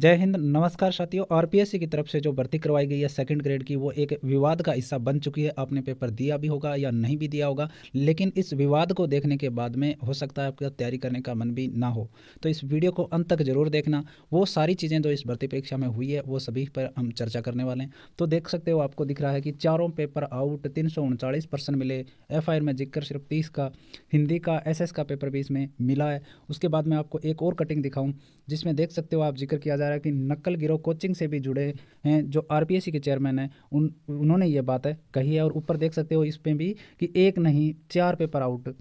जय हिंद नमस्कार साथियों आर की तरफ से जो भर्ती करवाई गई है सेकंड ग्रेड की वो एक विवाद का हिस्सा बन चुकी है आपने पेपर दिया भी होगा या नहीं भी दिया होगा लेकिन इस विवाद को देखने के बाद में हो सकता है आपका तैयारी करने का मन भी ना हो तो इस वीडियो को अंत तक जरूर देखना वो सारी चीज़ें जो इस भर्ती परीक्षा में हुई है वो सभी पर हम चर्चा करने वाले हैं तो देख सकते हो आपको दिख रहा है कि चारों पेपर आउट तीन परसेंट मिले एफ में जिक्र सिर्फ तीस का हिंदी का एस का पेपर भी इसमें मिला है उसके बाद में आपको एक और कटिंग दिखाऊँ जिसमें देख सकते हो आप जिक्र किया जा रहा है कि नकल गिरोह कोचिंग से भी जुड़े हैं जो आर के चेयरमैन हैं उन उन्होंने ये बात है कही है और ऊपर देख सकते हो इस पर भी कि एक नहीं चार पेपर आउट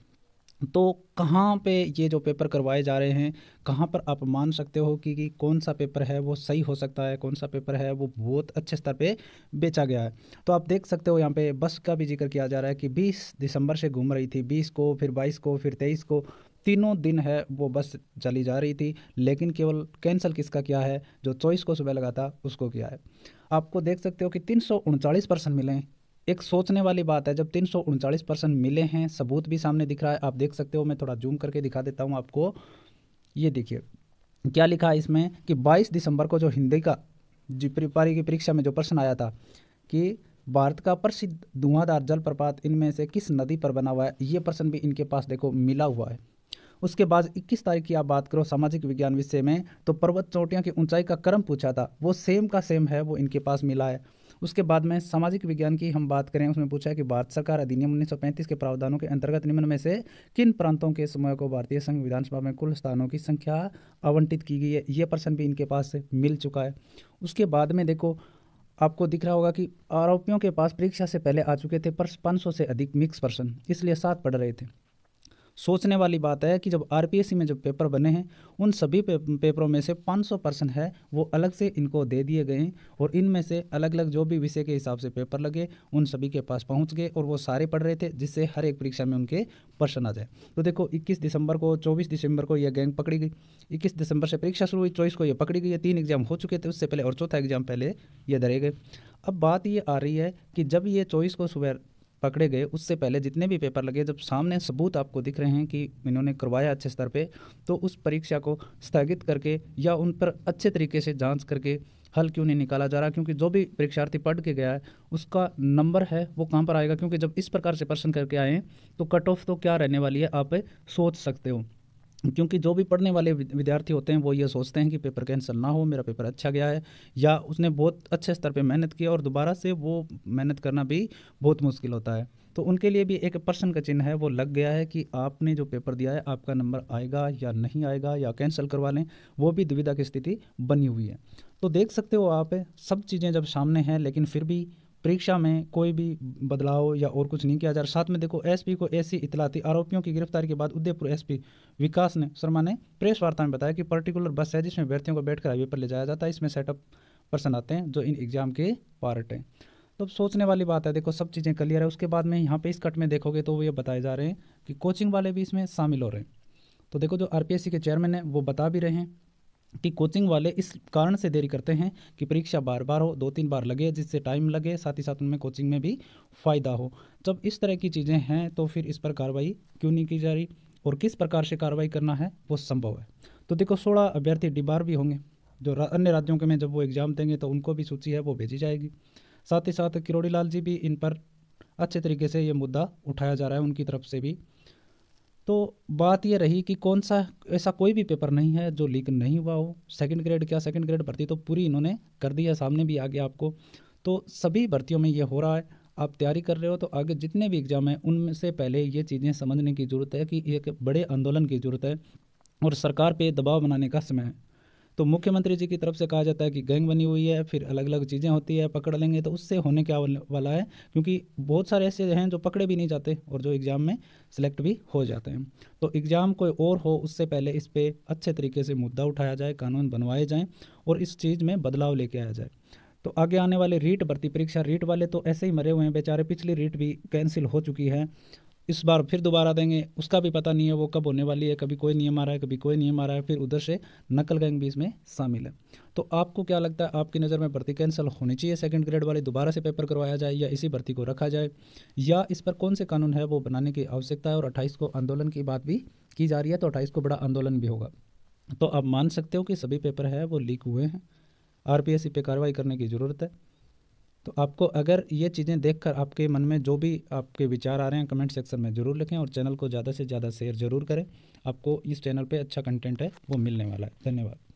तो कहाँ पे ये जो पेपर करवाए जा रहे हैं कहाँ पर आप मान सकते हो कि, कि कौन सा पेपर है वो सही हो सकता है कौन सा पेपर है वो बहुत अच्छे स्तर पे बेचा गया है तो आप देख सकते हो यहाँ पे बस का भी जिक्र किया जा रहा है कि 20 दिसंबर से घूम रही थी 20 को फिर 22 को फिर 23 को तीनों दिन है वो बस चली जा रही थी लेकिन केवल कैंसिल किसका किया है जो चौबीस को सुबह लगा था उसको किया है आपको देख सकते हो कि तीन पर्सन मिले हैं एक सोचने वाली बात है जब तीन पर्सन मिले हैं सबूत भी सामने दिख रहा है आप देख सकते हो मैं थोड़ा जूम करके दिखा देता हूँ आपको ये देखिए क्या लिखा है इसमें कि 22 दिसंबर को जो हिंदी का जी प्रिपारी की परीक्षा में जो प्रश्न आया था कि भारत का प्रसिद्ध धुआंधार जलप्रपात इनमें से किस नदी पर बना हुआ है ये प्रश्न भी इनके पास देखो मिला हुआ है उसके बाद इक्कीस तारीख की आप बात करो सामाजिक विज्ञान विषय में तो पर्वत चोटियाँ की ऊंचाई का क्रम पूछा था वो सेम का सेम है वो इनके पास मिला है उसके बाद में सामाजिक विज्ञान की हम बात करें उसमें पूछा है कि भारत सरकार अधिनियम 1935 के प्रावधानों के अंतर्गत निम्न में से किन प्रांतों के समूह को भारतीय संघ विधानसभा में कुल स्थानों की संख्या आवंटित की गई है ये प्रश्न भी इनके पास मिल चुका है उसके बाद में देखो आपको दिख रहा होगा कि आरोपियों के पास परीक्षा से पहले आ चुके थे पर सौ से अधिक मिक्स पर्सन इसलिए साथ पढ़ रहे थे सोचने वाली बात है कि जब आर में जब पेपर बने हैं उन सभी पे, पेपरों में से 500 परसेंट है वो अलग से इनको दे दिए गए हैं और इनमें से अलग अलग जो भी विषय के हिसाब से पेपर लगे उन सभी के पास पहुंच गए और वो सारे पढ़ रहे थे जिससे हर एक परीक्षा में उनके पर्सन आ जाए तो देखो इक्कीस दिसंबर को चौबीस दिसंबर को यह गैंग पकड़ी गई इक्कीस दिसंबर से परीक्षा शुरू हुई चौबीस को ये पकड़ी गई तीन एग्जाम हो चुके थे उससे पहले और चौथा एग्जाम पहले ये धरे गए अब बात ये आ रही है कि जब ये चौबीस को सुबह पकड़े गए उससे पहले जितने भी पेपर लगे जब सामने सबूत आपको दिख रहे हैं कि इन्होंने करवाया अच्छे स्तर पे तो उस परीक्षा को स्थगित करके या उन पर अच्छे तरीके से जांच करके हल क्यों नहीं निकाला जा रहा क्योंकि जो भी परीक्षार्थी पढ़ के गया है उसका नंबर है वो कहाँ पर आएगा क्योंकि जब इस प्रकार से प्रश्न करके आए तो कट ऑफ तो क्या रहने वाली है आप सोच सकते हो क्योंकि जो भी पढ़ने वाले विद्यार्थी होते हैं वो ये सोचते हैं कि पेपर कैंसिल ना हो मेरा पेपर अच्छा गया है या उसने बहुत अच्छे स्तर पे मेहनत किया और दोबारा से वो मेहनत करना भी बहुत मुश्किल होता है तो उनके लिए भी एक पर्सन का चिन्ह है वो लग गया है कि आपने जो पेपर दिया है आपका नंबर आएगा या नहीं आएगा या कैंसिल करवा लें वो भी दुविधा की स्थिति बनी हुई है तो देख सकते हो आप सब चीज़ें जब सामने हैं लेकिन फिर भी परीक्षा में कोई भी बदलाव या और कुछ नहीं किया जा रहा साथ में देखो एसपी को ऐसी इतलाती आरोपियों की गिरफ्तारी के बाद उदयपुर एसपी विकास ने शर्मा ने प्रेस वार्ता में बताया कि पर्टिकुलर बस है जिसमें अभ्यर्थियों को बैठकर हाईवे पर ले जाया जाता है इसमें सेटअप पर्सन आते हैं जो इन एग्जाम के पार्ट हैं तो सोचने वाली बात है देखो सब चीज़ें क्लियर है उसके बाद में यहाँ पर इस कट में देखोगे तो वो ये बताए जा रहे हैं कि कोचिंग वाले भी इसमें शामिल हो रहे हैं तो देखो जो आर के चेयरमैन हैं वो बता भी रहे हैं कि कोचिंग वाले इस कारण से देरी करते हैं कि परीक्षा बार बार हो दो तीन बार लगे जिससे टाइम लगे साथ ही साथ उनमें कोचिंग में भी फ़ायदा हो जब इस तरह की चीज़ें हैं तो फिर इस पर कार्रवाई क्यों नहीं की जा रही और किस प्रकार से कार्रवाई करना है वो संभव है तो देखो सोलह अभ्यर्थी डिबार भी होंगे जो रा, अन्य राज्यों के में जब वो एग्ज़ाम देंगे तो उनको भी सूची है वो भेजी जाएगी साथ ही साथ किरोड़ी लाल जी भी इन पर अच्छे तरीके से ये मुद्दा उठाया जा रहा है उनकी तरफ से भी तो बात यह रही कि कौन सा ऐसा कोई भी पेपर नहीं है जो लीक नहीं हुआ हो सेकंड ग्रेड क्या सेकंड ग्रेड भर्ती तो पूरी इन्होंने कर दी है सामने भी आ गया आपको तो सभी भर्तियों में ये हो रहा है आप तैयारी कर रहे हो तो आगे जितने भी एग्ज़ाम हैं उनमें से पहले ये चीज़ें समझने की ज़रूरत है कि एक बड़े आंदोलन की ज़रूरत है और सरकार पर दबाव बनाने का समय है तो मुख्यमंत्री जी की तरफ से कहा जाता है कि गैंग बनी हुई है फिर अलग अलग चीज़ें होती है पकड़ लेंगे तो उससे होने क्या वाला है क्योंकि बहुत सारे ऐसे हैं जो पकड़े भी नहीं जाते और जो एग्ज़ाम में सिलेक्ट भी हो जाते हैं तो एग्ज़ाम कोई और हो उससे पहले इस पर अच्छे तरीके से मुद्दा उठाया जाए कानून बनवाए जाएँ और इस चीज़ में बदलाव लेके आया जाए तो आगे आने वाले रीट भर्ती परीक्षा रीट वाले तो ऐसे ही मरे हुए हैं बेचारे पिछली रीट भी कैंसिल हो चुकी है इस बार फिर दोबारा देंगे उसका भी पता नहीं है वो कब होने वाली है कभी कोई नियम आ रहा है कभी कोई नियम आ रहा है फिर उधर से नकल गैंग भी इसमें शामिल है तो आपको क्या लगता है आपकी नज़र में भर्ती कैंसिल होनी चाहिए सेकंड ग्रेड वाले दोबारा से पेपर करवाया जाए या इसी भर्ती को रखा जाए या इस पर कौन से कानून है वो बनाने की आवश्यकता है और अट्ठाईस को आंदोलन की बात भी की जा रही है तो अट्ठाईस को बड़ा आंदोलन भी होगा तो आप मान सकते हो कि सभी पेपर है वो लीक हुए हैं आर पे कार्रवाई करने की ज़रूरत है तो आपको अगर ये चीज़ें देखकर आपके मन में जो भी आपके विचार आ रहे हैं कमेंट सेक्शन में ज़रूर लिखें और चैनल को ज़्यादा से ज़्यादा शेयर ज़रूर करें आपको इस चैनल पे अच्छा कंटेंट है वो मिलने वाला है धन्यवाद